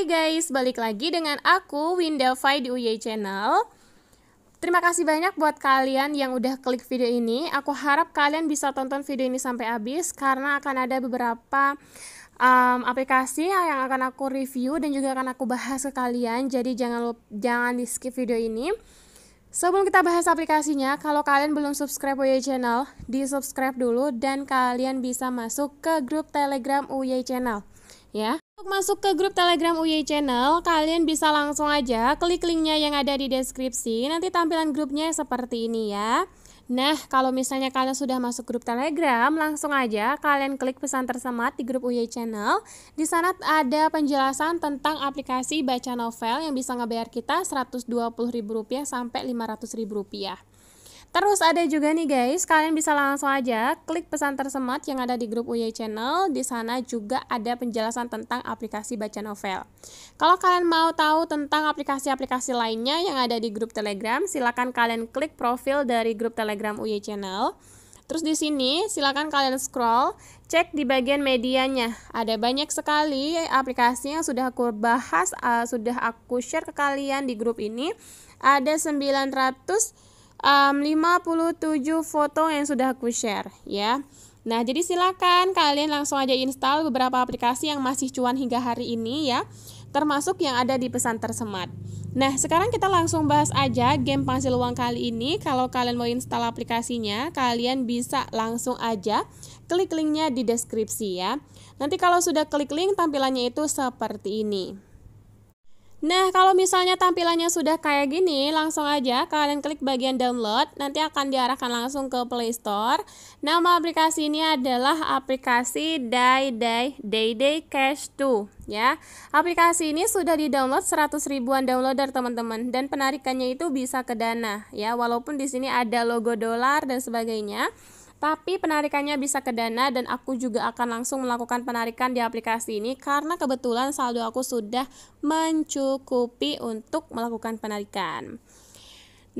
Hai guys, balik lagi dengan aku Winda Fai di UY Channel. Terima kasih banyak buat kalian yang udah klik video ini. Aku harap kalian bisa tonton video ini sampai habis karena akan ada beberapa um, aplikasi yang akan aku review dan juga akan aku bahas ke kalian. Jadi jangan jangan di skip video ini. Sebelum kita bahas aplikasinya, kalau kalian belum subscribe UY Channel, di subscribe dulu dan kalian bisa masuk ke grup Telegram UY Channel. Ya, untuk masuk ke grup Telegram UY Channel, kalian bisa langsung aja klik linknya yang ada di deskripsi. Nanti tampilan grupnya seperti ini ya. Nah, kalau misalnya kalian sudah masuk grup Telegram, langsung aja kalian klik pesan tersemat di grup UY Channel. Di sana ada penjelasan tentang aplikasi baca novel yang bisa ngebayar kita Rp120.000 sampai Rp500.000. Terus ada juga nih guys, kalian bisa langsung aja klik pesan tersemat yang ada di grup UY Channel. Di sana juga ada penjelasan tentang aplikasi baca novel. Kalau kalian mau tahu tentang aplikasi-aplikasi lainnya yang ada di grup Telegram, silakan kalian klik profil dari grup Telegram UY Channel. Terus di sini silakan kalian scroll, cek di bagian medianya. Ada banyak sekali aplikasi yang sudah aku bahas, uh, sudah aku share ke kalian di grup ini. Ada 900 um, 57 foto yang sudah aku share ya. Nah, jadi silakan kalian langsung aja install beberapa aplikasi yang masih cuan hingga hari ini ya, termasuk yang ada di pesan tersemat. Nah, sekarang kita langsung bahas aja game penghasil uang kali ini. Kalau kalian mau install aplikasinya, kalian bisa langsung aja klik linknya di deskripsi ya. Nanti kalau sudah klik link, tampilannya itu seperti ini. Nah, kalau misalnya tampilannya sudah kayak gini, langsung aja kalian klik bagian download, nanti akan diarahkan langsung ke Play Store. Nama aplikasi ini adalah aplikasi Day Day Day Day Cash 2 ya. Aplikasi ini sudah di-download 100 ribuan downloader teman-teman dan penarikannya itu bisa ke Dana ya, walaupun di sini ada logo dolar dan sebagainya. Tapi penarikannya bisa ke Dana dan aku juga akan langsung melakukan penarikan di aplikasi ini karena kebetulan saldo aku sudah mencukupi untuk melakukan penarikan.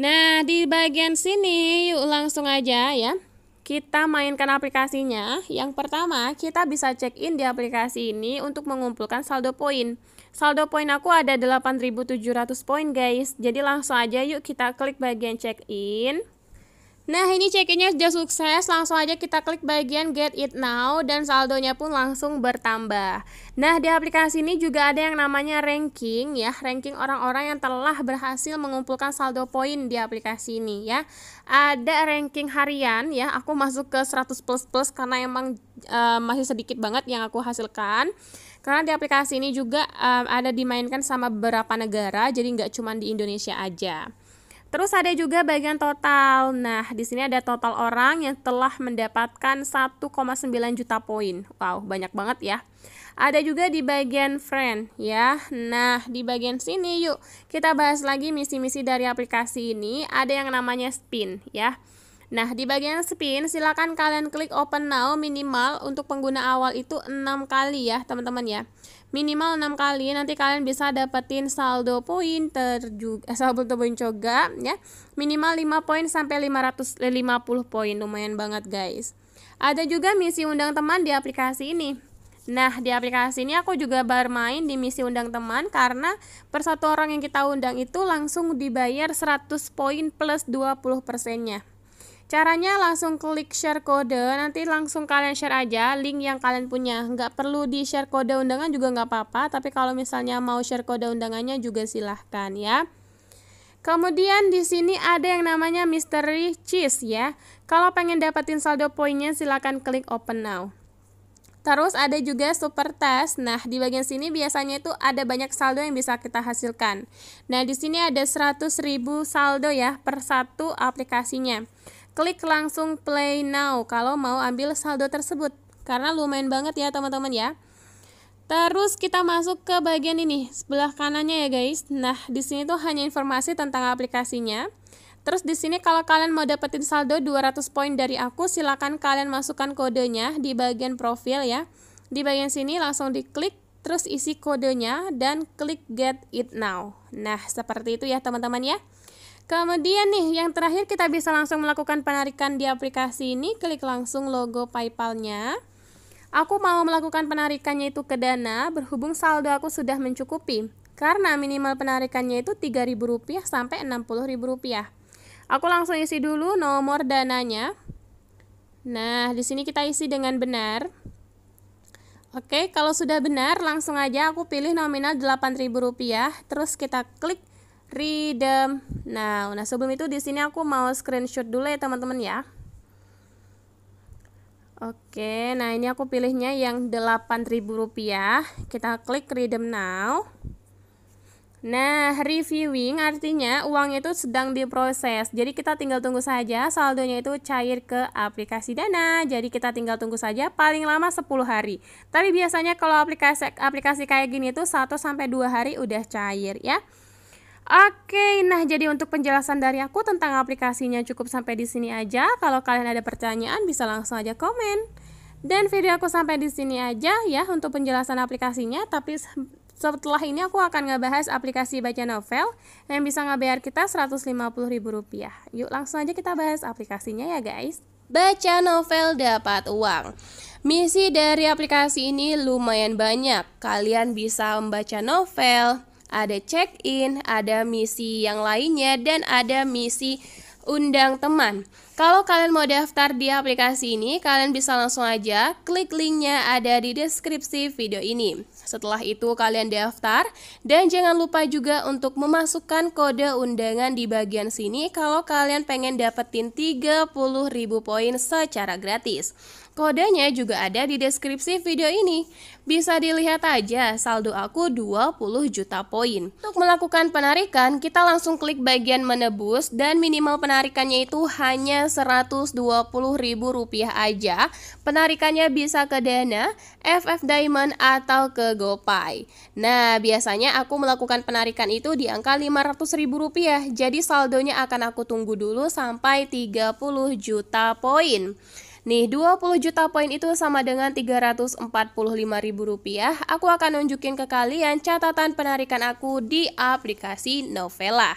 Nah, di bagian sini yuk langsung aja ya. Kita mainkan aplikasinya. Yang pertama, kita bisa check in di aplikasi ini untuk mengumpulkan saldo poin. Saldo poin aku ada 8.700 poin, guys. Jadi langsung aja yuk kita klik bagian check in. Nah ini check-innya sudah sukses, langsung aja kita klik bagian get it now dan saldonya pun langsung bertambah. Nah di aplikasi ini juga ada yang namanya ranking ya, ranking orang-orang yang telah berhasil mengumpulkan saldo poin di aplikasi ini ya. Ada ranking harian ya, aku masuk ke 100 plus plus karena emang e, masih sedikit banget yang aku hasilkan. Karena di aplikasi ini juga e, ada dimainkan sama beberapa negara, jadi nggak cuma di Indonesia aja. Terus ada juga bagian total. Nah, di sini ada total orang yang telah mendapatkan 1,9 juta poin. Wow, banyak banget ya. Ada juga di bagian friend ya. Nah, di bagian sini yuk kita bahas lagi misi-misi dari aplikasi ini. Ada yang namanya spin ya. Nah, di bagian spin, silakan kalian klik open now minimal untuk pengguna awal itu 6 kali ya, teman-teman ya. Minimal 6 kali, nanti kalian bisa dapetin saldo poin terjuga, eh, saldo poin coga ya. Minimal 5 poin sampai 550 eh, poin, lumayan banget guys. Ada juga misi undang teman di aplikasi ini. Nah, di aplikasi ini aku juga bermain di misi undang teman karena per satu orang yang kita undang itu langsung dibayar 100 poin plus 20 persennya. Caranya langsung klik share kode, nanti langsung kalian share aja link yang kalian punya. Nggak perlu di share kode undangan juga nggak apa-apa, tapi kalau misalnya mau share kode undangannya juga silahkan ya. Kemudian di sini ada yang namanya mystery cheese ya. Kalau pengen dapetin saldo poinnya silahkan klik open now. Terus ada juga super test. Nah, di bagian sini biasanya itu ada banyak saldo yang bisa kita hasilkan. Nah, di sini ada 100.000 saldo ya per satu aplikasinya. Klik langsung play now kalau mau ambil saldo tersebut. Karena lumayan banget ya teman-teman ya. Terus kita masuk ke bagian ini, sebelah kanannya ya guys. Nah, di sini tuh hanya informasi tentang aplikasinya. Terus di sini kalau kalian mau dapetin saldo 200 poin dari aku, silahkan kalian masukkan kodenya di bagian profil ya. Di bagian sini langsung diklik, terus isi kodenya dan klik get it now. Nah, seperti itu ya teman-teman ya. Kemudian nih, yang terakhir kita bisa langsung melakukan penarikan di aplikasi ini. Klik langsung logo PayPal-nya. Aku mau melakukan penarikannya itu ke Dana berhubung saldo aku sudah mencukupi. Karena minimal penarikannya itu Rp3.000 sampai Rp60.000. Aku langsung isi dulu nomor dananya. Nah, di sini kita isi dengan benar. Oke, kalau sudah benar langsung aja aku pilih nominal Rp8.000, terus kita klik Redeem. Nah, nah sebelum itu di sini aku mau screenshot dulu ya teman-teman ya. Oke, nah ini aku pilihnya yang Rp8.000. Kita klik redeem now. Nah, reviewing artinya uangnya itu sedang diproses. Jadi kita tinggal tunggu saja saldonya itu cair ke aplikasi Dana. Jadi kita tinggal tunggu saja paling lama 10 hari. Tapi biasanya kalau aplikasi aplikasi kayak gini itu 1 sampai 2 hari udah cair ya. Oke, nah jadi untuk penjelasan dari aku tentang aplikasinya cukup sampai di sini aja. Kalau kalian ada pertanyaan bisa langsung aja komen. Dan video aku sampai di sini aja ya untuk penjelasan aplikasinya, tapi setelah ini aku akan ngebahas aplikasi baca novel yang bisa ngebayar kita Rp150.000. Yuk langsung aja kita bahas aplikasinya ya guys. Baca novel dapat uang. Misi dari aplikasi ini lumayan banyak. Kalian bisa membaca novel, ada check-in, ada misi yang lainnya, dan ada misi undang teman. Kalau kalian mau daftar di aplikasi ini, kalian bisa langsung aja klik linknya ada di deskripsi video ini. Setelah itu kalian daftar dan jangan lupa juga untuk memasukkan kode undangan di bagian sini kalau kalian pengen dapetin 30.000 poin secara gratis. Kodenya juga ada di deskripsi video ini. Bisa dilihat aja saldo aku 20 juta poin. Untuk melakukan penarikan, kita langsung klik bagian menebus dan minimal penarikannya itu hanya Rp120.000 aja. Penarikannya bisa ke Dana, FF Diamond atau ke GoPay. Nah, biasanya aku melakukan penarikan itu di angka Rp500.000. Jadi saldonya akan aku tunggu dulu sampai 30 juta poin. Nih, 20 juta poin itu sama dengan Rp345.000. Aku akan nunjukin ke kalian catatan penarikan aku di aplikasi Novela.